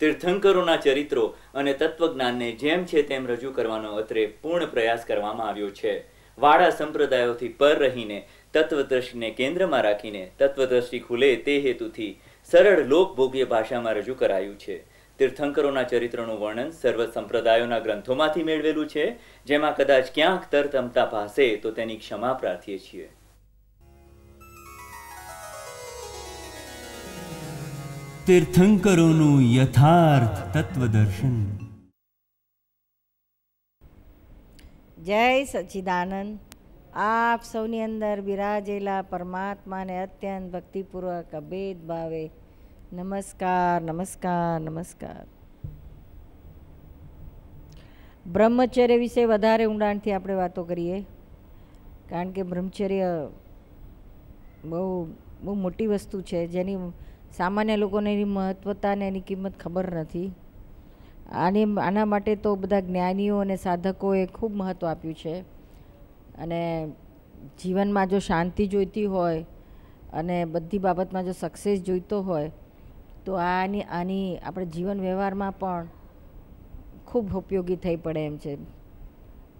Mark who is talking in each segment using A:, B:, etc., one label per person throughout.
A: તીર્થંકરોના ચરિત્રો અને તત્વજ્ઞાનને જેમ છે તેમ રજૂ કરવાનો અત્રે પૂર્ણ પ્રયાસ કરવામાં આવ્યો છે વાડા સંપ્રદાયોથી પર રહીને તત્વદ્રષ્ટિને કેન્દ્રમાં રાખીને તત્વદ્રષ્ટિ ખુલે તે હેતુથી સરળ લોકભોગ્ય ભાષામાં રજૂ કરાયું છે તીર્થંકરોના ચરિત્રનું વર્ણન સર્વ સંપ્રદાયોના ગ્રંથોમાંથી મેળવેલું છે જેમાં કદાચ ક્યાંક તરતમતા ભાષે તો તેની ક્ષમા પ્રાર્થીએ છીએ તીર્થંકરોનું યથાર્થ તત્વદર્શન
B: જય સચ્ચિદાનંદ આપ સૌની અંદર બિરાજેલા પરમાત્માને અત્યંત ભક્તિપૂર્વક અભેદ ભાવે નમસ્કાર નમસ્કાર નમસ્કાર બ્રહ્મચર્ય વિશે વધારે ઊંડાણથી આપણે વાતો કરીએ કારણ કે બ્રહ્મચર્ય બહુ બહુ મોટી વસ્તુ છે જેની સામાન્ય લોકોને એની મહત્વતા અને એની કિંમત ખબર નથી આને આના માટે તો બધા જ્ઞાનીઓ અને સાધકોએ ખૂબ મહત્ત્વ આપ્યું છે અને જીવનમાં જો શાંતિ જોઈતી હોય અને બધી બાબતમાં જો સક્સેસ જોઈતો હોય તો આની આની આપણે જીવન વ્યવહારમાં પણ ખૂબ ઉપયોગી થઈ પડે એમ છે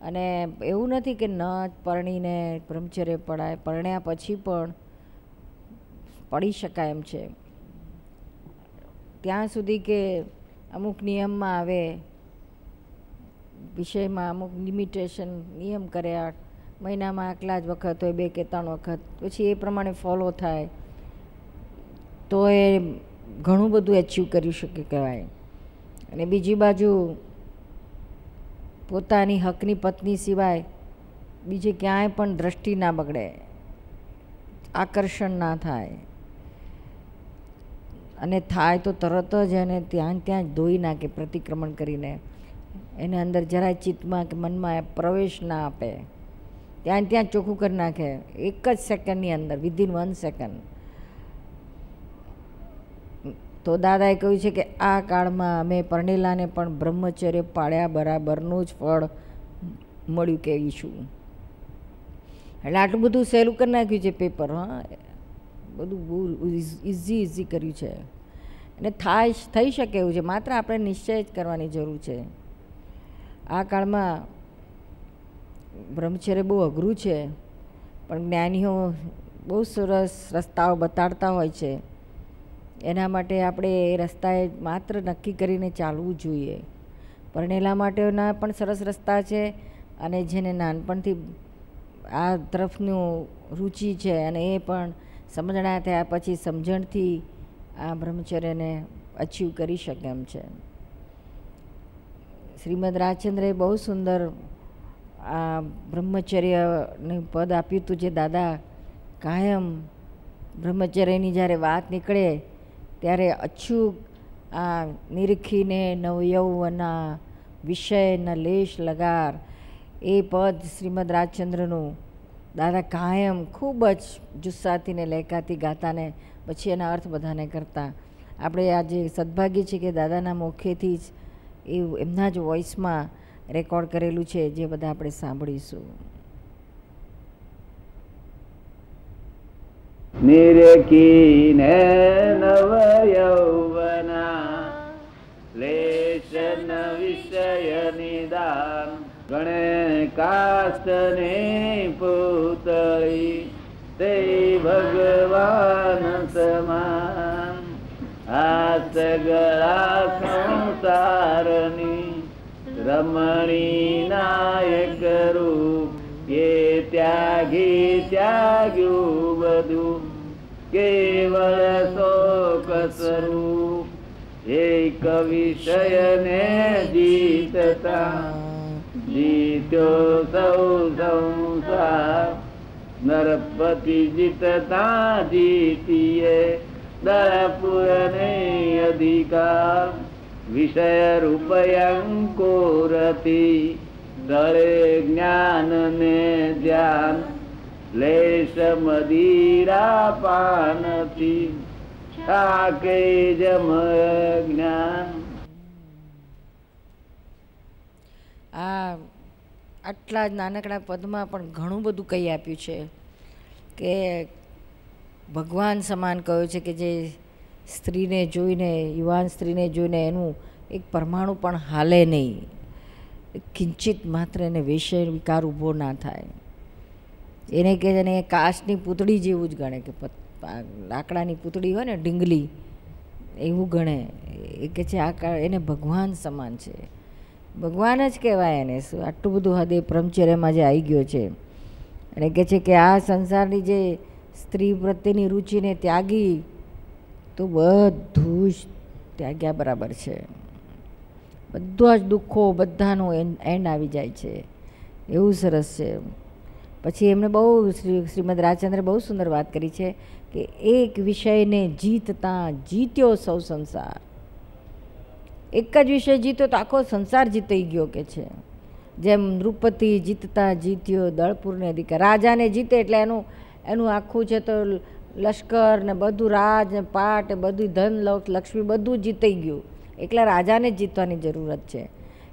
B: અને એવું નથી કે ન પરણીને બ્રહ્મચર્ય પડાય પરણ્યા પછી પણ પડી શકાય એમ છે ત્યાં સુધી કે અમુક નિયમમાં આવે વિષયમાં અમુક લિમિટેશન નિયમ કર્યા મહિનામાં આટલા જ વખત હોય બે કે ત્રણ વખત પછી એ પ્રમાણે ફોલો થાય તો એ ઘણું બધું એચીવ કરી શકે કહેવાય અને બીજી બાજુ પોતાની હકની પત્ની સિવાય બીજે ક્યાંય પણ દ્રષ્ટિ ના બગડે આકર્ષણ ના થાય અને થાય તો તરત જ એને ત્યાં ત્યાં જ ધોઈ નાખે પ્રતિક્રમણ કરીને એને અંદર જરાય ચિત્તમાં કે મનમાં પ્રવેશ ના આપે ત્યાં ત્યાં ચોખ્ખું કરી નાખે એક જ સેકન્ડની અંદર વિધિન વન સેકન્ડ તો દાદાએ કહ્યું છે કે આ કાળમાં અમે પરણેલાને પણ બ્રહ્મચર્ય પાળ્યા બરાબરનું જ ફળ મળ્યું કહીશું એટલે આટલું બધું સહેલું કરી નાખ્યું છે પેપર હા બધું બહુ ઇઝી ઇઝી કર્યું છે અને થાય થઈ શકે એવું છે માત્ર આપણે નિશ્ચય જ કરવાની જરૂર છે આ કાળમાં બ્રહ્મચર્ય બહુ અઘરું છે પણ જ્ઞાનીઓ બહુ સરસ રસ્તાઓ બતાડતા હોય છે એના માટે આપણે એ રસ્તાએ માત્ર નક્કી કરીને ચાલવું જોઈએ પરણેલા માટેના પણ સરસ રસ્તા છે અને જેને નાનપણથી આ તરફનું રુચિ છે અને એ પણ સમજણા થયા પછી સમજણથી આ બ્રહ્મચર્યને અચીવ કરી શકે એમ છે શ્રીમદ રાજચંદ્રએ બહુ સુંદર આ બ્રહ્મચર્યને પદ આપ્યું હતું જે દાદા કાયમ બ્રહ્મચર્યની જ્યારે વાત નીકળે ત્યારે અચૂક આ નિરખીને નવયૌવના વિષયના લેશ લગાર એ પદ શ્રીમદ રાજચંદ્રનું દાદા કાયમ ખૂબ જ જુસ્સાથી ને લહેકાથી ગાતાને પછી એના અર્થ બધાને કરતા આપણે આજે સદભાગ્ય છે કે દાદાના મુખેથી જ એ એમના જ વોઇસમાં રેકોર્ડ કરેલું છે જે બધા આપણે સાંભળીશું
A: નિરકીને નવ યૌવના લેશન વિષય નિદાન ગણે કાસ્તને પૂતળી તે ભગવાન સમાન હાથ ગળા સંસારની રમણી નાયક રૂપ એ ત્યાગી ત્યાગ્યું બધું કેવળ શોક સ્વરૂપ એક વિષયને જીતતા જીત્યો સૌ સંસાર નરપતિ જીતતા જીતીએ દરપુરને અધિકાર વિષય રૂપયંકોરતી દળે જ્ઞાન ને ધ્યાન લેશ મદીરા પાનથી થાકે જમ
B: જ્ઞાન આ આટલા જ નાનકડા પદમાં પણ ઘણું બધું કહી આપ્યું છે કે ભગવાન સમાન કહ્યું છે કે જે સ્ત્રીને જોઈને યુવાન સ્ત્રીને જોઈને એનું એક પરમાણુ પણ હાલે નહીં કિંચિત માત્ર એને વિષય વિકાર ઊભો ના થાય એને કે એને કાચની પૂતળી જેવું જ ગણે કે લાકડાની પૂતળી હોય ને ડીંગલી એવું ગણે એ કે છે આ એને ભગવાન સમાન છે ભગવાન જ કહેવાય એને શું આટલું બધું હદે બ્રહ્મચર્યમાં જે આવી ગયો છે અને કહે છે કે આ સંસારની જે સ્ત્રી પ્રત્યેની રુચિને ત્યાગી તો બધું જ ત્યાગ્યા બરાબર છે બધા જ દુઃખો બધાનો એન્ડ આવી જાય છે એવું સરસ છે પછી એમણે બહુ શ્રી શ્રીમદ રાજચંદ્રે બહુ સુંદર વાત કરી છે કે એક વિષયને જીતતા જીત્યો સૌ સંસાર એક જ વિષય જીતો તો આખો સંસાર જીતાઈ ગયો કે છે જેમ નૃપતિ જીતતા જીત્યો દળપુરને દીકરા રાજાને જીતે એટલે એનું એનું આખું છે તો લશ્કર ને બધું રાજ ને પાટ બધું ધન લક્ષ્મી બધું જીતાઈ ગયું એટલા રાજાને જ જીતવાની જરૂરત છે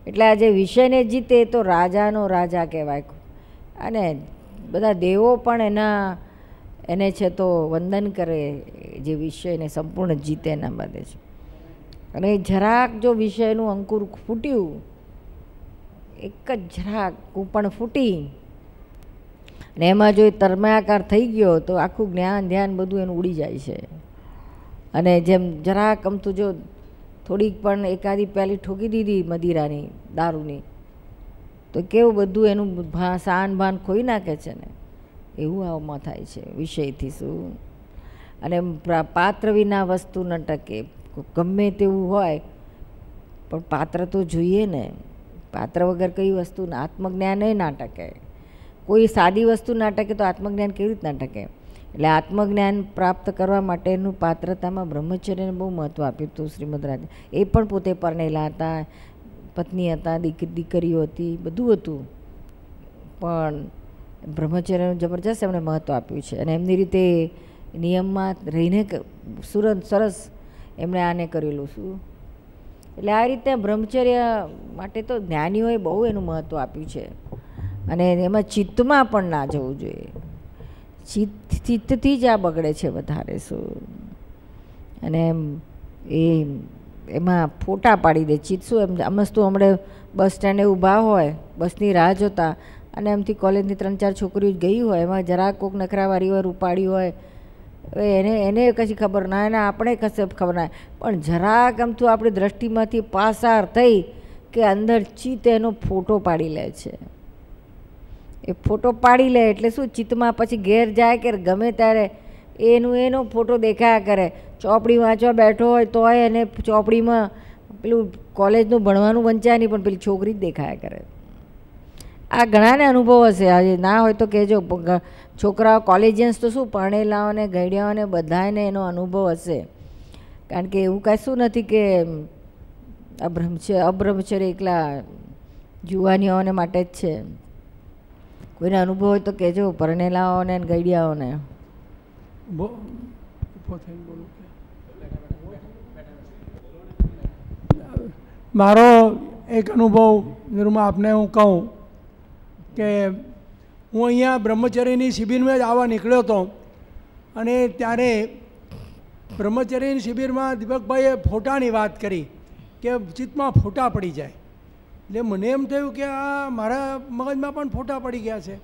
B: એટલે આજે વિષયને જીતે તો રાજાનો રાજા કહેવાય અને બધા દેવો પણ એના એને છે તો વંદન કરે જે વિષયને સંપૂર્ણ જીતે એના બાદ છે અને જરાક જો વિષયનું અંકુર ફૂટ્યું એક જ જરાક કૂપણ ફૂટી ને એમાં જો એ તરમાકાર થઈ ગયો તો આખું જ્ઞાન ધ્યાન બધું એનું ઉડી જાય છે અને જેમ જરાક અમતું જો થોડીક પણ એકાદી પહેલી ઠોકી દીધી મદિરાની દારૂની તો કેવું બધું એનું ભા સાન ભાન ખોઈ નાખે છે ને એવું આવમાં થાય છે વિષયથી શું અને પાત્ર વિના વસ્તુ ન ટકે ગમે તેવું હોય પણ પાત્ર તો જોઈએ ને પાત્ર વગર કઈ વસ્તુ આત્મજ્ઞાન નાટકે કોઈ સાદી વસ્તુ નાટકે તો આત્મજ્ઞાન કેવી રીતના ટકે એટલે આત્મજ્ઞાન પ્રાપ્ત કરવા માટેનું પાત્રતામાં બ્રહ્મચર્યને બહુ મહત્વ આપ્યું હતું શ્રીમદ રાજા એ પણ પોતે પરણેલા હતા પત્ની હતા દીકરી દીકરીઓ હતી બધું હતું પણ બ્રહ્મચર્યનું જબરજસ્ત એમણે મહત્ત્વ આપ્યું છે અને એમની રીતે નિયમમાં રહીને સુરત સરસ એમણે આને કરેલું શું એટલે આ રીતે બ્રહ્મચર્ય માટે તો જ્ઞાનીઓએ બહુ એનું મહત્ત્વ આપ્યું છે અને એમાં ચિત્તમાં પણ ના જવું જોઈએ ચિત્ત ચિત્તથી જ આ બગડે છે વધારે શું અને એ એમાં ફોટા પાડી દે ચિત્ત શું એમ અમસ્તુ હમણાં બસ સ્ટેન્ડે ઊભા હોય બસની રાહ જોતા અને એમથી કોલેજની ત્રણ ચાર છોકરીઓ ગઈ હોય એમાં જરા કોક નખરાવારી હોય ઉપાડી હોય એને એને કશી ખબર ના એને આપણે કશે ખબર ના પણ જરાક આમ તો આપણી દ્રષ્ટિમાંથી પાસાર થઈ કે અંદર ચિત્ત એનો ફોટો પાડી લે છે એ ફોટો પાડી લે એટલે શું ચિત્તમાં પછી ઘેર જાય કે ગમે ત્યારે એનું એનો ફોટો દેખાયા કરે ચોપડી વાંચવા બેઠો હોય તોય એને ચોપડીમાં પેલું કોલેજનું ભણવાનું વંચાય નહીં પણ પેલી છોકરી જ દેખાયા કરે આ ઘણાને અનુભવ હશે આજે ના હોય તો કહેજો છોકરાઓ કોલેજિયન્સ તો શું પરણેલાઓને ગઈડિયાઓને બધાને એનો અનુભવ હશે કારણ કે એવું કશું નથી કે અભ્રમચર અબ્રહ્મચર્ય એકલા જુવાનીઓને માટે જ છે કોઈને અનુભવ હોય તો કહેજો પરણેલાઓને ગઈડિયાઓને
C: મારો એક અનુભવ નિરૂમા આપને હું કહું કે હું અહીંયા બ્રહ્મચર્યની શિબિરમાં જ આવવા નીકળ્યો હતો અને ત્યારે બ્રહ્મચર્યની શિબિરમાં દીપકભાઈએ ફોટાની વાત કરી કે ચિત્તમાં ફોટા પડી જાય એટલે મને એમ થયું કે આ મારા મગજમાં પણ ફોટા પડી ગયા છે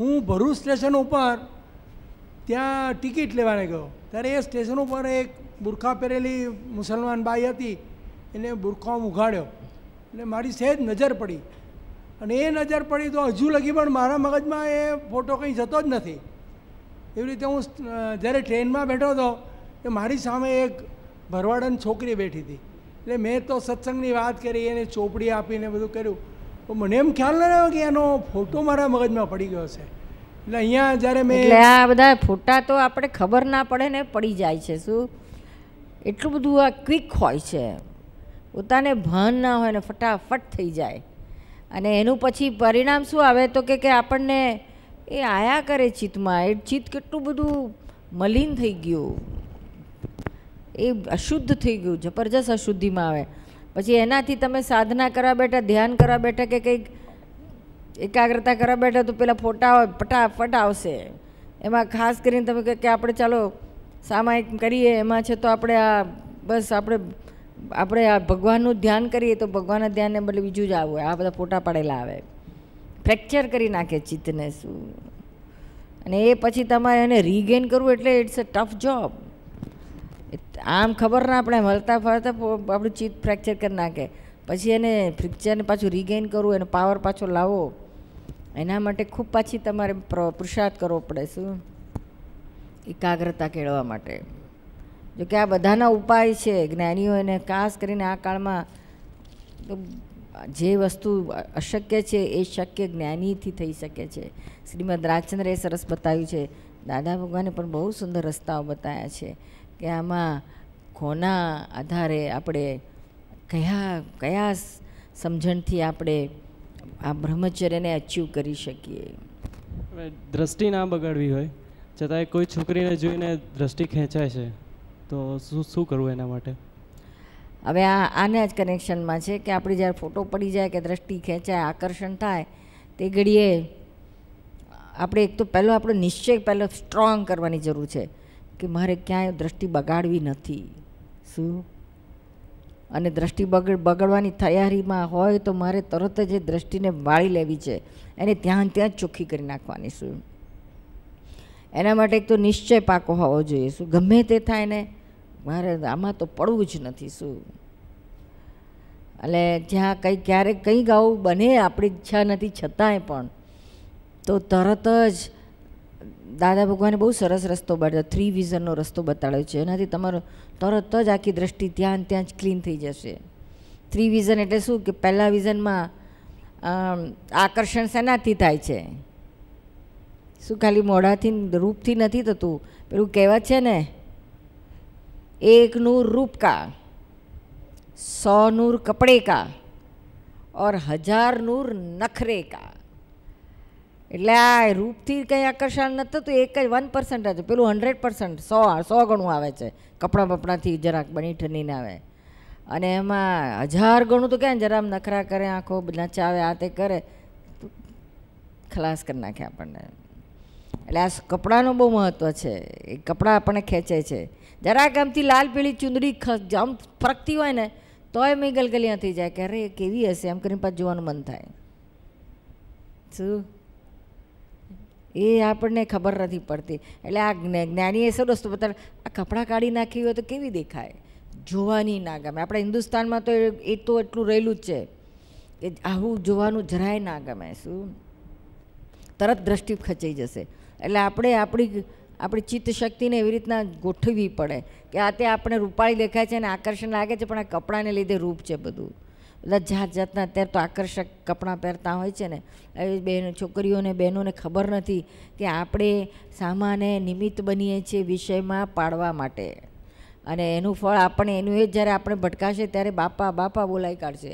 C: હું ભરૂચ સ્ટેશન ઉપર ત્યાં ટિકિટ લેવાને ગયો ત્યારે એ સ્ટેશન ઉપર એક બુરખા પહેરેલી મુસલમાન બાઈ હતી એને બુરખો ઉઘાડ્યો એટલે મારી સહેજ નજર પડી અને એ નજર પડી તો હજુ લગી પણ મારા મગજમાં એ ફોટો કંઈ જતો જ નથી એવી રીતે હું જ્યારે ટ્રેનમાં બેઠો હતો એ મારી સામે એક ભરવાડન છોકરી બેઠી હતી એટલે મેં તો સત્સંગની વાત કરી એને ચોપડી આપીને બધું કર્યું તો મને એમ ખ્યાલ ન રહ્યો કે એનો ફોટો મારા મગજમાં પડી ગયો છે એટલે અહીંયા જ્યારે મેં આ
B: બધા ફોટા તો આપણે ખબર ના પડે ને પડી જાય છે શું એટલું બધું આ ક્વિક હોય છે પોતાને ભાન ના હોય ને ફટાફટ થઈ જાય અને એનું પછી પરિણામ શું આવે તો કે કે આપણને એ આયા કરે ચિત્તમાં એ ચિત્ત કેટલું બધું મલિન થઈ ગયું એ અશુદ્ધ થઈ ગયું જબરજસ્ત અશુદ્ધિમાં આવે પછી એનાથી તમે સાધના કરવા બેઠા ધ્યાન કરવા બેઠા કે કંઈક એકાગ્રતા કરવા બેઠા તો પેલા ફોટા ફટાફટ આવશે એમાં ખાસ કરીને તમે કે આપણે ચાલો સામાયિક કરીએ એમાં છે તો આપણે આ બસ આપણે આપણે આ ભગવાનનું ધ્યાન કરીએ તો ભગવાનના ધ્યાનને બદલે બીજું જ આવું આ બધા ફોટા પાડેલા આવે ફ્રેક્ચર કરી નાખે ચિત્તને શું અને એ પછી તમારે એને રીગેન કરવું એટલે ઇટ્સ અ ટફ જોબ આમ ખબર ના આપણે હલતા ફરતા આપણું ચિત્ત ફ્રેક્ચર કરી નાખે પછી એને ફ્રેક્ચરને પાછું રીગેન કરવું એનો પાવર પાછો લાવો એના માટે ખૂબ પાછી તમારે પુરુષાર્થ કરવો પડે શું એકાગ્રતા કેળવા માટે જોકે આ બધાના ઉપાય છે જ્ઞાનીઓ એને ખાસ કરીને આ કાળમાં જે વસ્તુ અશક્ય છે એ શક્ય જ્ઞાનીથી થઈ શકે છે શ્રીમદ રાજચંદ્રએ સરસ બતાવ્યું છે દાદા ભગવાને પણ બહુ સુંદર રસ્તાઓ બતાવ્યા છે કે આમાં કોના આધારે આપણે કયા કયા સમજણથી આપણે આ બ્રહ્મચર્યને અચીવ કરી શકીએ
C: દ્રષ્ટિ ના બગાડવી હોય છતાંય કોઈ છોકરીને જોઈને દ્રષ્ટિ ખેંચાય છે તો શું શું કરવું એના માટે
B: હવે આ આના જ કનેક્શનમાં છે કે આપણે જ્યારે ફોટો પડી જાય કે દ્રષ્ટિ ખેંચાય આકર્ષણ થાય તે ઘડીએ આપણે એક તો પહેલો આપણો નિશ્ચય પહેલો સ્ટ્રોંગ કરવાની જરૂર છે કે મારે ક્યાંય દ્રષ્ટિ બગાડવી નથી શું અને દ્રષ્ટિ બગડ બગડવાની તૈયારીમાં હોય તો મારે તરત જ એ દ્રષ્ટિને વાળી લેવી છે એને ત્યાં ત્યાં જ ચોખ્ખી કરી નાખવાની શું એના માટે એક તો નિશ્ચય પાકો હોવો જોઈએ શું ગમે તે થાય ને મારે આમાં તો પડવું જ નથી શું એટલે જ્યાં કંઈ ક્યારેક કંઈ ગાવું બને આપણી ઈચ્છા નથી છતાંય પણ તો તરત જ દાદા ભગવાને બહુ સરસ રસ્તો બતાવ્યો થ્રી વિઝનનો રસ્તો બતાડ્યો છે એનાથી તમારો તરત જ આખી દ્રષ્ટિ ત્યાં ત્યાં જ ક્લીન થઈ જશે થ્રી વિઝન એટલે શું કે પહેલાં વિઝનમાં આકર્ષણ શેનાથી થાય છે શું ખાલી મોઢાથી રૂપથી નથી થતું પેલું કહેવત છે ને એક નૂર रूप का सौ नूर कपड़े का और હજાર નૂર નખરે કા એટલે આ રૂપથી કંઈ આકર્ષણ નહોતું તો એક જ વન પર્સન્ટ હતું પેલું હંડ્રેડ પર્સન્ટ સો સો ગણું આવે છે કપડાં બપડાથી જરાક બની ઠનીને આવે અને એમાં હજાર ગણું તો ક્યાં જરામ નખરા કરે આંખો નચાવે આ તે કરે ખલાસ કરી નાખે આપણને એટલે આ કપડાનું બહુ મહત્ત્વ છે એ કપડાં આપણને ખેંચે છે જરાક આમથી લાલ પીળી ચુંદડી જમ ફરકતી હોય ને તોય મેં ગલગલિયા થઈ જાય કે અરે કેવી હશે એમ કરીને પાછું જોવાનું મન થાય શું એ આપણને ખબર નથી પડતી એટલે આ જ્ઞાનીએ સરસ તો બતાવે આ કપડાં કાઢી નાખી હોય તો કેવી દેખાય જોવાની ના ગમે આપણા હિન્દુસ્તાનમાં તો એ તો એટલું રહેલું જ છે કે આવું જોવાનું જરાય ના ગમે શું તરત દ્રષ્ટિ ખચાઈ જશે એટલે આપણે આપણી આપણી ચિત્ત શક્તિને એવી રીતના ગોઠવવી પડે કે આ તે આપણે રૂપાળી દેખાય છે અને આકર્ષણ લાગે છે પણ આ કપડાને લીધે રૂપ છે બધું બધા જાત જાતના અત્યારે તો આકર્ષક કપડાં પહેરતા હોય છે ને એવી બહેન છોકરીઓને બહેનોને ખબર નથી કે આપણે સામાને નિમિત્ત બનીએ છીએ વિષયમાં પાડવા માટે અને એનું ફળ આપણે એનું એ જ્યારે આપણે ભટકાશે ત્યારે બાપા બાપા બોલાઈ કાઢશે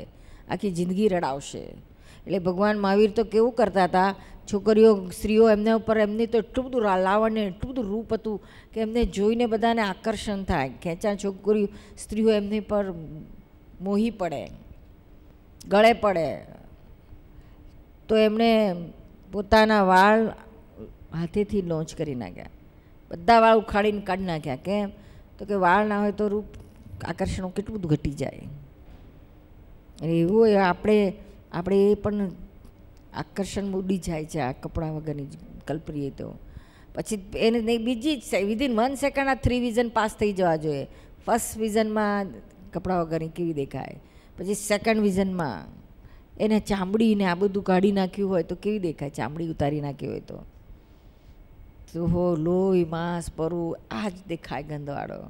B: આખી જિંદગી રડાવશે એટલે ભગવાન મહાવીર તો કેવું કરતા હતા છોકરીઓ સ્ત્રીઓ એમના ઉપર એમની તો એટલું બધું લાવણ્ય એટલું બધું રૂપ હતું કે એમને જોઈને બધાને આકર્ષણ થાય ખેંચા છોકરીઓ સ્ત્રીઓ એમની પર મોહી પડે ગળે પડે તો એમણે પોતાના વાળ હાથેથી લોન્ચ કરી નાખ્યા બધા વાળ ઉખાડીને કાઢી નાખ્યા કેમ તો કે વાળ ના હોય તો રૂપ આકર્ષણો કેટલું બધું ઘટી જાય એવું હોય આપણે આપણે એ પણ આકર્ષણ ઉડી જાય છે આ કપડાં વગરની કલ્પરીએ તો પછી એને નહીં બીજી વિધિન વન સેકન્ડ આ થ્રી વિઝન પાસ થઈ જવા જોઈએ ફર્સ્ટ વિઝનમાં કપડાં વગરની કેવી દેખાય પછી સેકન્ડ વિઝનમાં એને ચામડીને આ બધું કાઢી નાખ્યું હોય તો કેવી દેખાય ચામડી ઉતારી નાખી હોય તો સુહો લોહી માંસ પરુ આ જ દેખાય ગંધવાળો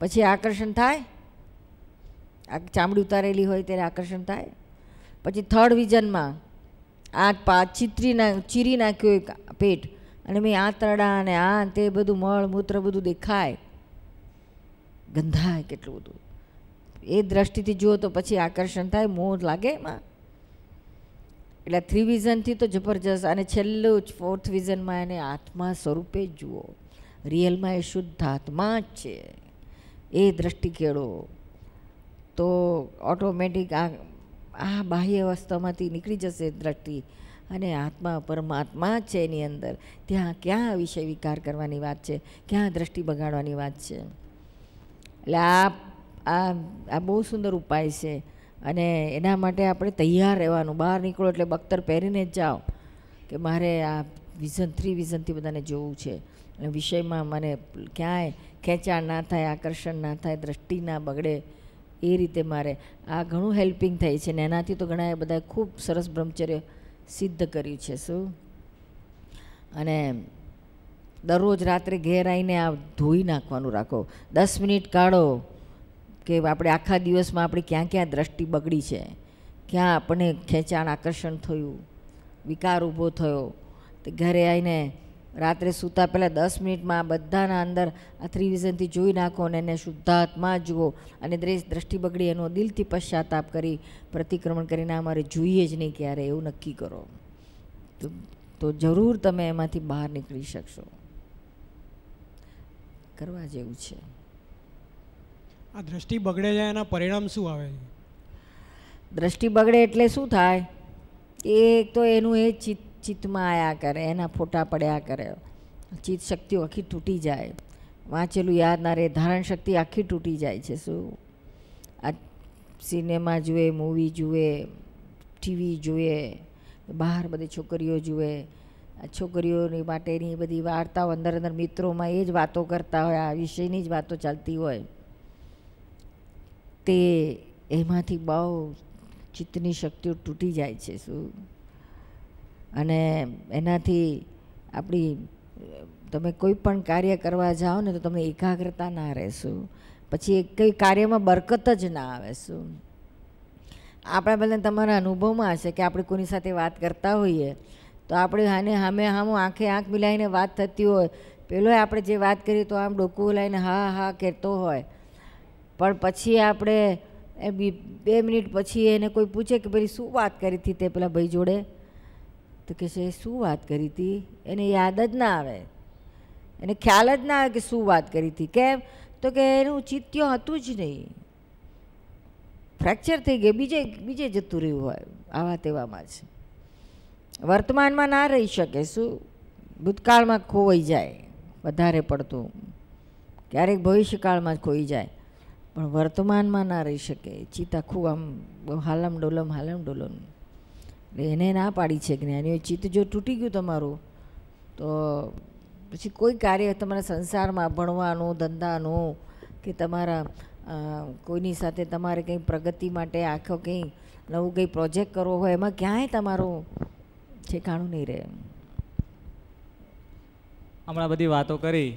B: પછી આકર્ષણ થાય આ ચામડી ઉતારેલી હોય ત્યારે આકર્ષણ થાય પછી થર્ડ વિઝનમાં આ પા ચીતરી ના ચીરી નાખ્યો એક પેટ અને મેં આંતરડા અને આ તે બધું મળમૂત્ર બધું દેખાય ગંધાય કેટલું બધું એ દ્રષ્ટિથી જુઓ તો પછી આકર્ષણ થાય મોહ લાગે એમાં એટલે થ્રી વિઝનથી તો જબરજસ્ત અને છેલ્લું જ ફોર્થ વિઝનમાં એને આત્મા સ્વરૂપે જુઓ રિયલમાં એ શુદ્ધ આત્મા જ છે એ દ્રષ્ટિ કેળો તો ઓટોમેટિક આ આ બાહ્ય અવસ્થામાંથી નીકળી જશે દ્રષ્ટિ અને આત્મા પરમાત્મા છે એની અંદર ત્યાં ક્યાં વિષય વિકાર કરવાની વાત છે ક્યાં દ્રષ્ટિ બગાડવાની વાત છે એટલે આ આ આ બહુ સુંદર ઉપાય છે અને એના માટે આપણે તૈયાર રહેવાનું બહાર નીકળો એટલે બખ્તર પહેરીને જ જાઓ કે મારે આ વિઝન થ્રી વિઝનથી બધાને જોવું છે અને વિષયમાં મને ક્યાંય ખેંચાણ ના થાય આકર્ષણ ના થાય દ્રષ્ટિ ના બગડે એ રીતે મારે આ ઘણું હેલ્પિંગ થાય છે ને એનાથી તો ઘણા બધાએ ખૂબ સરસ બ્રહ્મચર્ય સિદ્ધ કર્યું છે શું અને દરરોજ રાત્રે ઘેર આવીને આ ધોઈ નાખવાનું રાખો દસ મિનિટ કાઢો કે આપણે આખા દિવસમાં આપણે ક્યાં ક્યાં દ્રષ્ટિ બગડી છે ક્યાં આપણને ખેંચાણ આકર્ષણ થયું વિકાર ઊભો થયો તે ઘરે આવીને રાત્રે સૂતા પહેલાં દસ મિનિટમાં બધાના અંદર આ ત્રિવિઝનથી જોઈ નાખો અને એને શુદ્ધાત્મા જુઓ અને દ્રષ્ટિ બગડી એનો દિલથી પશ્ચાતાપ કરી પ્રતિક્રમણ કરીને અમારે જોઈએ જ નહીં ક્યારે એવું નક્કી કરો તો તો જરૂર તમે એમાંથી બહાર નીકળી શકશો કરવા જેવું છે
C: આ દ્રષ્ટિ બગડે જાય એના પરિણામ શું આવે
B: દ્રષ્ટિ બગડે એટલે શું થાય એક તો એનું એ ચિત્ત ચિત્તમાં આવ્યા કરે એના ફોટા પડ્યા કરે ચિત્ત શક્તિઓ આખી તૂટી જાય વાંચેલું યાદ ના રહે ધારણ શક્તિ આખી તૂટી જાય છે શું આ સિનેમા જુએ મૂવી જુએ ટીવી જુએ બહાર બધી છોકરીઓ જુએ આ છોકરીઓની માટેની બધી વાર્તાઓ અંદર અંદર મિત્રોમાં એ જ વાતો કરતા હોય આ વિષયની જ વાતો ચાલતી હોય તે એમાંથી બહુ ચિત્તની શક્તિઓ તૂટી જાય છે શું અને એનાથી આપણી તમે કોઈ પણ કાર્ય કરવા જાઓ ને તો તમને એકાગ્રતા ના રહેશું પછી કંઈ કાર્યમાં બરકત જ ના આવે શું આપણા બધા તમારા અનુભવમાં હશે કે આપણે કોની સાથે વાત કરતા હોઈએ તો આપણે આને હામે સામે આંખે આંખ મિલાઈને વાત થતી હોય પેલો આપણે જે વાત કરી તો આમ ડોકું લાઈને હા હા કહેતો હોય પણ પછી આપણે એ બે મિનિટ પછી એને કોઈ પૂછે કે પેલી શું વાત કરી હતી તે પેલા ભાઈ જોડે તો કે છે શું વાત કરી હતી એને યાદ જ ના આવે એને ખ્યાલ જ ના આવે કે શું વાત કરી હતી કેમ તો કે એનું ચિત્યો હતું જ નહીં ફ્રેક્ચર થઈ ગયું બીજે બીજે જતું રહ્યું હોય આવા તેવામાં જ વર્તમાનમાં ના રહી શકે શું ભૂતકાળમાં ખોવાઈ જાય વધારે પડતું ક્યારેક ભવિષ્યકાળમાં જ ખોઈ જાય પણ વર્તમાનમાં ના રહી શકે ચિત્ત આખું આમ હાલમ ડોલમ હાલમ ડોલમ એને ના પાડી છે જ્ઞાનીઓ ચિત્ત જો તૂટી ગયું તમારું તો પછી કોઈ કાર્ય તમારા સંસારમાં ભણવાનું ધંધાનું કે તમારા કોઈની સાથે તમારે કંઈ પ્રગતિ માટે આખો કંઈ નવું કંઈ પ્રોજેક્ટ કરવો હોય એમાં ક્યાંય તમારું ઠેકાણું નહીં રહે
A: હમણાં બધી વાતો કરી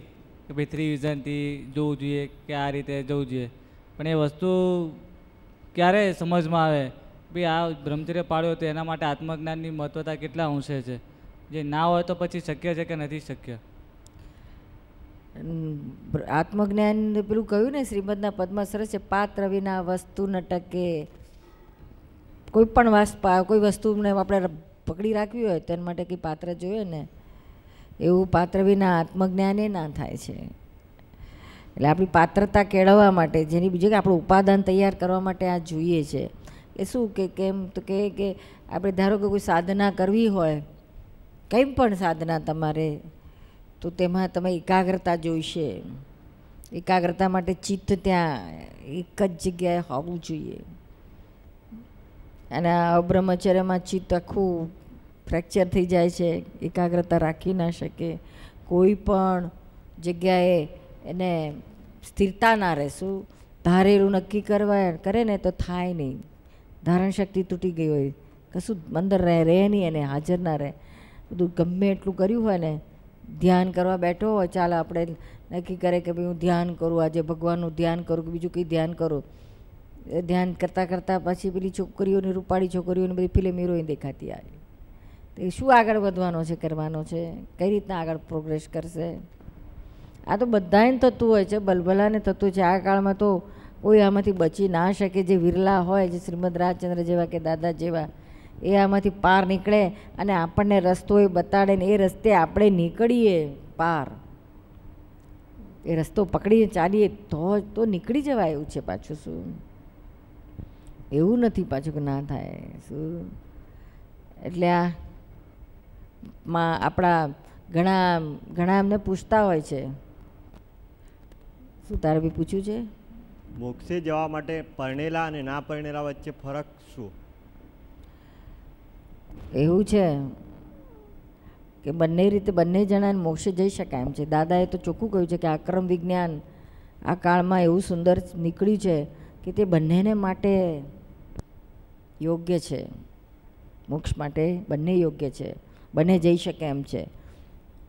A: કે ભાઈ થ્રી વિઝનથી જોવું જોઈએ કે આ રીતે જવું જોઈએ પણ એ વસ્તુ
C: ક્યારે સમજમાં આવે બી આ બ્રહ્મચર્ય પાળ્યો તો એના માટે આત્મજ્ઞાનની મહત્વતા કેટલા અંશે છે જે ના હોય તો પછી શક્ય છે કે નથી શક્ય
B: આત્મજ્ઞાન પેલું કહ્યું ને શ્રીમદના પદમાં છે પાત્ર વિના વસ્તુ નટકે કોઈ પણ કોઈ વસ્તુને આપણે પકડી રાખવી હોય તેના માટે કંઈ પાત્ર જોઈએ ને એવું પાત્ર વિના આત્મજ્ઞાન એ ના થાય છે એટલે આપણી પાત્રતા કેળવવા માટે જેની બીજું કે આપણું ઉપાદાન તૈયાર કરવા માટે આ જોઈએ છે એ શું કે કેમ તો કહે કે આપણે ધારો કે કોઈ સાધના કરવી હોય કંઈ પણ સાધના તમારે તો તેમાં તમે એકાગ્રતા જોઈશે એકાગ્રતા માટે ચિત્ત ત્યાં એક જ જગ્યાએ હોવું જોઈએ અને આ અબ્રહ્મચર્યમાં ચિત્ત આખું ફ્રેક્ચર થઈ જાય છે એકાગ્રતા રાખી ના શકે કોઈ પણ જગ્યાએ એને સ્થિરતા ના રહેશું ધારેલું નક્કી કરવા કરે ને તો થાય નહીં ધારણ શક્તિ તૂટી ગઈ હોય કશું અંદર રહે રહે નહીં એને હાજર ના રહે બધું ગમે એટલું કર્યું હોય ને ધ્યાન કરવા બેઠો હોય ચાલ આપણે નક્કી કરે કે ભાઈ હું ધ્યાન કરું આજે ભગવાનનું ધ્યાન કરું કે બીજું કંઈ ધ્યાન કરું ધ્યાન કરતાં કરતાં પછી પેલી છોકરીઓની રૂપાળી છોકરીઓની બધી ફિલ્મ હિરોઈન દેખાતી આવી તો શું આગળ વધવાનો છે કરવાનો છે કઈ રીતના આગળ પ્રોગ્રેસ કરશે આ તો બધાને થતું હોય છે બલબલાને થતું છે આ કાળમાં તો કોઈ આમાંથી બચી ના શકે જે વિરલા હોય જે શ્રીમદ રાજચંદ્ર જેવા કે દાદા જેવા એ આમાંથી પાર નીકળે અને આપણને રસ્તો એ બતાડે ને એ રસ્તે આપણે નીકળીએ પાર એ રસ્તો પકડીને ચાલીએ તો તો નીકળી જવાય એવું છે પાછું શું એવું નથી પાછું કે ના થાય શું એટલે આ માં આપણા ઘણા ઘણા એમને પૂછતા હોય છે શું તારે બી પૂછ્યું છે
C: મોક્ષે જવા માટે પરણેલા અને ના પરણેલા વચ્ચે ફરક શું
B: એવું છે કે બંને રીતે બંને જણાને મોક્ષે જઈ શકાય એમ છે દાદાએ તો ચોખ્ખું કહ્યું છે કે આક્રમ વિજ્ઞાન આ કાળમાં એવું સુંદર નીકળ્યું છે કે તે બંનેને માટે યોગ્ય છે મોક્ષ માટે બંને યોગ્ય છે બંને જઈ શકે એમ છે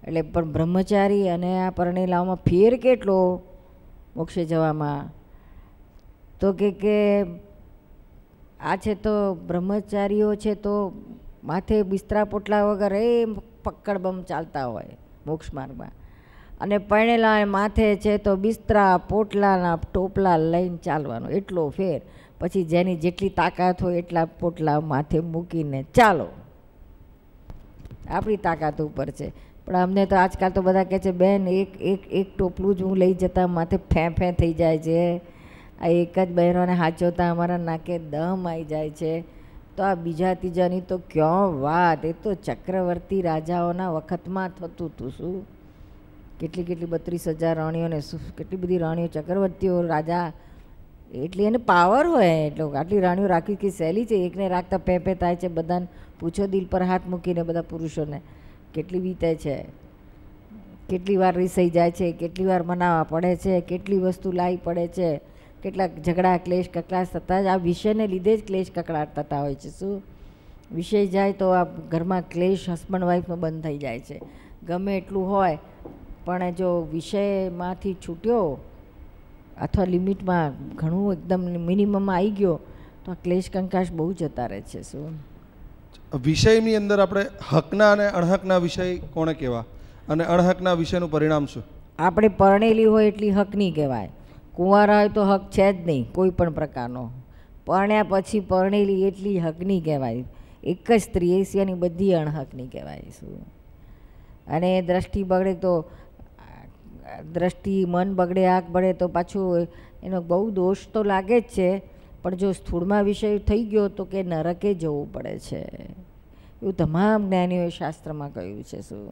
B: એટલે પણ બ્રહ્મચારી અને આ પરણેલાઓમાં ફેર કેટલો મોક્ષે જવામાં તો કે કે આ છે તો બ્રહ્મચારીઓ છે તો માથે બિસ્તરા પોટલા વગર એ પક્કડબમ ચાલતા હોય મોક્ષ માર્ગમાં અને પરણેલા માથે છે તો બિસ્તરા પોટલાના ટોપલા લઈને ચાલવાનો એટલો ફેર પછી જેની જેટલી તાકાત હોય એટલા પોટલા માથે મૂકીને ચાલો આપણી તાકાત ઉપર છે પણ અમને તો આજકાલ તો બધા કહે છે બેન એક એક એક ટોપલું જ હું લઈ જતા માથે ફેં ફેં થઈ જાય છે આ એક જ બહેનોને સાચવતા અમારા નાકે દમ આવી જાય છે તો આ બીજા ત્રીજાની તો ક્યાં વાત એ તો ચક્રવર્તી રાજાઓના વખતમાં થતું હતું શું કેટલી કેટલી બત્રીસ હજાર રાણીઓને કેટલી બધી રાણીઓ ચક્રવર્તીઓ રાજા એટલી એને પાવર હોય એટલો આટલી રાણીઓ રાખી કે સહેલી છે એકને રાખતા પે પે થાય છે બધાને પૂછો દિલ પર હાથ મૂકીને બધા પુરુષોને કેટલી વીતે છે કેટલી વાર રીસાઈ જાય છે કેટલી વાર મનાવવા પડે છે કેટલી વસ્તુ લાવી પડે છે કેટલાક ઝઘડા ક્લેશ કકળાશ થતા જ આ વિષયને લીધે જ ક્લેશ કકળાટ થતા હોય છે શું વિષય જાય તો આ ઘરમાં ક્લેશ હસબન્ડ વાઈફનો બંધ થઈ જાય છે ગમે એટલું હોય પણ જો વિષયમાંથી છૂટ્યો અથવા લિમિટમાં ઘણું એકદમ મિનિમમમાં આવી ગયો તો આ ક્લેશ કંકાશ બહુ જતા રહે છે શું
C: વિષયની અંદર આપણે હકના અને અણહકના વિષય કોણે કહેવા અને અણહકના વિષયનું પરિણામ શું
B: આપણે પરણેલી હોય એટલી હકની કહેવાય કુંવારા હોય તો હક છે જ નહીં કોઈ પણ પ્રકારનો પરણ્યા પછી પરણેલી એટલી હકની કહેવાય એક જ સ્ત્રી એ સિવાયની બધી અણહકની કહેવાય શું અને દ્રષ્ટિ બગડે તો દ્રષ્ટિ મન બગડે આંખ બળે તો પાછું એનો બહુ દોષ તો લાગે જ છે પણ જો સ્થૂળમાં વિષય થઈ ગયો તો કે નરકે જવું પડે છે એવું તમામ જ્ઞાનીઓએ શાસ્ત્રમાં કહ્યું છે શું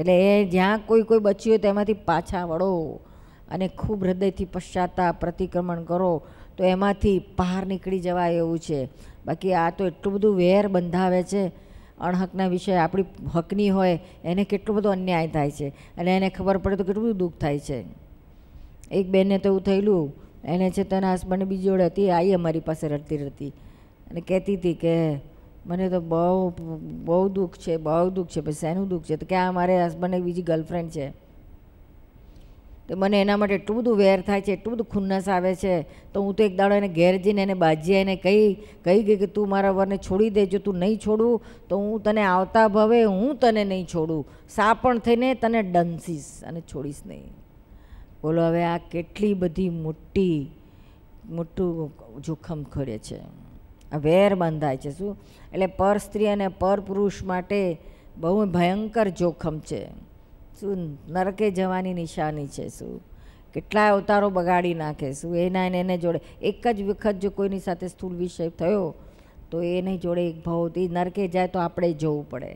B: એટલે એ જ્યાં કોઈ કોઈ બચ્યું હોય તેમાંથી પાછા વળો અને ખૂબ હૃદયથી પશ્ચાતા પ્રતિક્રમણ કરો તો એમાંથી બહાર નીકળી જવાય એવું છે બાકી આ તો એટલું બધું વેર બંધાવે છે અણહકના વિષય આપણી હકની હોય એને કેટલો બધો અન્યાય થાય છે અને એને ખબર પડે તો કેટલું બધું દુઃખ થાય છે એક બેનને તો એવું થયેલું એને છે તેના હસબન્ડ બીજી જોડે હતી આવી અમારી પાસે રડતી રહેતી અને કહેતી હતી કે મને તો બહુ બહુ દુઃખ છે બહુ દુઃખ છે પછી શેનું દુઃખ છે તો કે આ મારે હસબન્ડ એક બીજી ગર્લફ્રેન્ડ છે તો મને એના માટે એટલું બધું વેર થાય છે એટલું બધું ખુન્નસ આવે છે તો હું તો એક દાડો એને ઘેર જઈને એને બાજીએ એને કહી કહી ગઈ કે તું મારા વરને છોડી દેજો તું નહીં છોડું તો હું તને આવતા ભવે હું તને નહીં છોડું સા પણ થઈને તને ડંસીશ અને છોડીશ નહીં બોલો હવે આ કેટલી બધી મોટી મોટું જોખમ ખડે છે આ વેર બંધાય છે શું એટલે પર સ્ત્રી અને પર પુરુષ માટે બહુ ભયંકર જોખમ છે શું નરકે જવાની નિશાની છે શું કેટલા અવતારો બગાડી નાખે શું એના એને જોડે એક જ વખત જો કોઈની સાથે સ્થૂળ વિષય થયો તો એની જોડે એક ભાવ એ નરકે જાય તો આપણે જવું પડે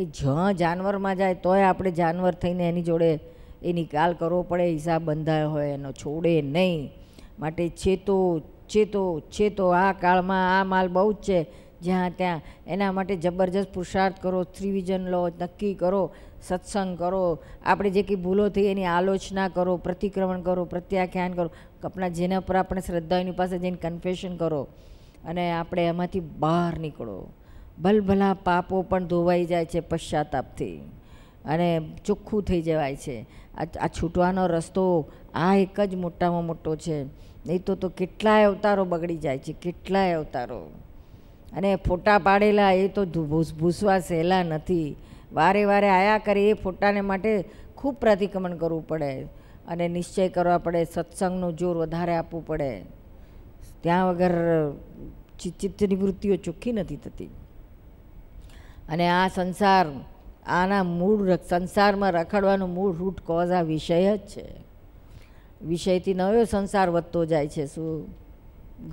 B: એ જ્યાં જાનવરમાં જાય તોય આપણે જાનવર થઈને એની જોડે એ નિકાલ કરવો પડે હિસાબ બંધાયો હોય એનો છોડે નહીં માટે છેતો છેતો છેતો આ કાળમાં આ માલ બહુ જ છે જ્યાં ત્યાં એના માટે જબરજસ્ત પુરુષાર્થ કરો સ્ત્રીવિજન લો નક્કી કરો સત્સંગ કરો આપણે જે કંઈ ભૂલો થઈ એની આલોચના કરો પ્રતિક્રમણ કરો પ્રત્યાખ્યાન કરો આપણા જેના પર આપણે શ્રદ્ધા એની પાસે જઈને કન્ફેશન કરો અને આપણે એમાંથી બહાર નીકળો ભલભલા પાપો પણ ધોવાઈ જાય છે પશ્ચાતાપથી અને ચોખ્ખું થઈ જવાય છે આ છૂટવાનો રસ્તો આ એક જ મોટામાં મોટો છે નહીં તો તો કેટલાય અવતારો બગડી જાય છે કેટલાય અવતારો અને ફોટા પાડેલા એ તો ભૂસ ભૂસવા સહેલા નથી વારે વારે આયા કરે એ ફોટાને માટે ખૂબ પ્રતિક્રમણ કરવું પડે અને નિશ્ચય કરવા પડે સત્સંગનું જોર વધારે આપવું પડે ત્યાં વગર ચિત્તની વૃત્તિઓ ચોખ્ખી નથી થતી અને આ સંસાર આના મૂળ સંસારમાં રખડવાનું મૂળ રૂટ કોઝ આ વિષય જ છે વિષયથી નવો સંસાર વધતો જાય છે શું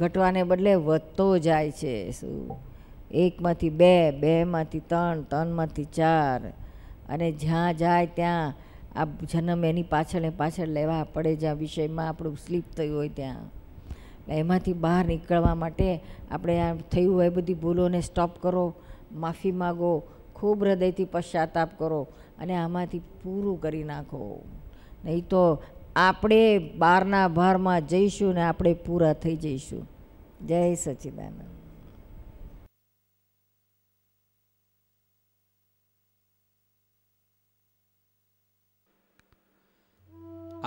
B: ઘટવાને બદલે વધતો જાય છે શું એકમાંથી બે બેમાંથી ત્રણ ત્રણમાંથી ચાર અને જ્યાં જાય ત્યાં આ જન્મ એની પાછળ ને પાછળ લેવા પડે જ્યાં વિષયમાં આપણું સ્લીપ થયું હોય ત્યાં એમાંથી બહાર નીકળવા માટે આપણે આ થયું હોય બધી ભૂલોને સ્ટોપ કરો માફી માગો ખૂબ હૃદયથી પશ્ચાતાપ કરો અને આમાંથી પૂરું કરી નાખો નહીં તો આપણે બહારના ભારમાં જઈશું ને આપણે પૂરા થઈ જઈશું જય સચિદાનંદ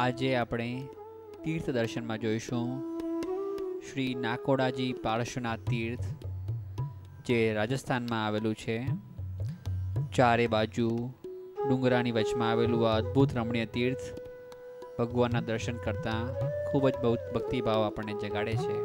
A: આજે આપણે તીર્થ દર્શનમાં જોઈશું શ્રી નાકોડાજી પાર્શ્વનાથ તીર્થ જે રાજસ્થાનમાં આવેલું છે ચારે બાજુ ડુંગરાની વચમાં આવેલું આ અદ્ભુત રમણીય તીર્થ ભગવાનના દર્શન કરતાં ખૂબ જ બહુ ભક્તિભાવ આપણને જગાડે છે